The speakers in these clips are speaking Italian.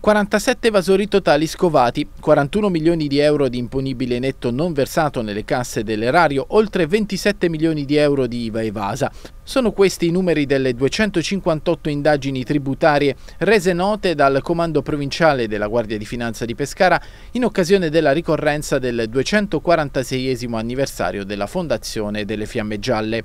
47 evasori totali scovati, 41 milioni di euro di imponibile netto non versato nelle casse dell'erario, oltre 27 milioni di euro di IVA evasa. Sono questi i numeri delle 258 indagini tributarie rese note dal Comando Provinciale della Guardia di Finanza di Pescara in occasione della ricorrenza del 246 anniversario della fondazione delle Fiamme Gialle.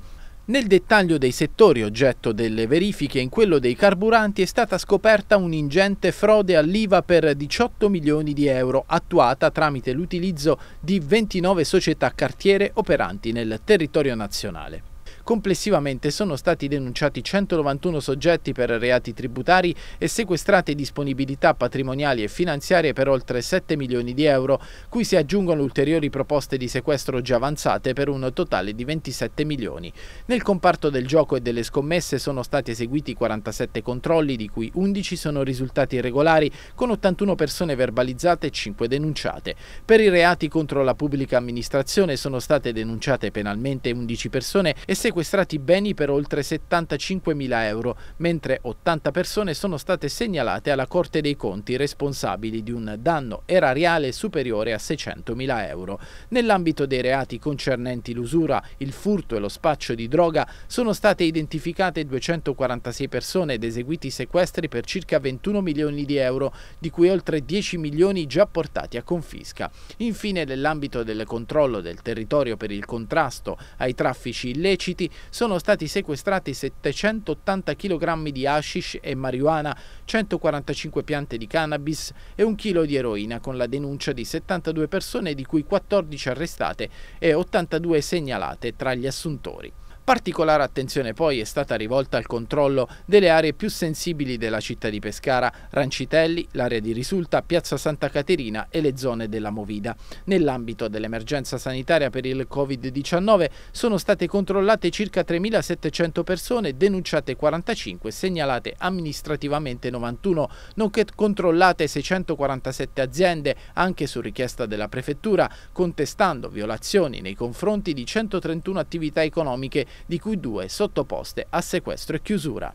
Nel dettaglio dei settori oggetto delle verifiche, in quello dei carburanti è stata scoperta un'ingente frode all'IVA per 18 milioni di euro, attuata tramite l'utilizzo di 29 società cartiere operanti nel territorio nazionale. Complessivamente sono stati denunciati 191 soggetti per reati tributari e sequestrate disponibilità patrimoniali e finanziarie per oltre 7 milioni di euro, cui si aggiungono ulteriori proposte di sequestro già avanzate per un totale di 27 milioni. Nel comparto del gioco e delle scommesse sono stati eseguiti 47 controlli, di cui 11 sono risultati irregolari, con 81 persone verbalizzate e 5 denunciate. Per i reati contro la pubblica amministrazione sono state denunciate penalmente 11 persone e sequestrate sequestrati beni per oltre 75 mila euro, mentre 80 persone sono state segnalate alla Corte dei Conti responsabili di un danno erariale superiore a 600 mila euro. Nell'ambito dei reati concernenti l'usura, il furto e lo spaccio di droga sono state identificate 246 persone ed eseguiti sequestri per circa 21 milioni di euro, di cui oltre 10 milioni già portati a confisca. Infine, nell'ambito del controllo del territorio per il contrasto ai traffici illeciti, Uniti sono stati sequestrati 780 kg di hashish e marijuana, 145 piante di cannabis e un chilo di eroina con la denuncia di 72 persone di cui 14 arrestate e 82 segnalate tra gli assuntori. Particolare attenzione poi è stata rivolta al controllo delle aree più sensibili della città di Pescara, Rancitelli, l'area di Risulta, Piazza Santa Caterina e le zone della Movida. Nell'ambito dell'emergenza sanitaria per il Covid-19 sono state controllate circa 3.700 persone, denunciate 45, segnalate amministrativamente 91, nonché controllate 647 aziende, anche su richiesta della Prefettura, contestando violazioni nei confronti di 131 attività economiche di cui due sottoposte a sequestro e chiusura.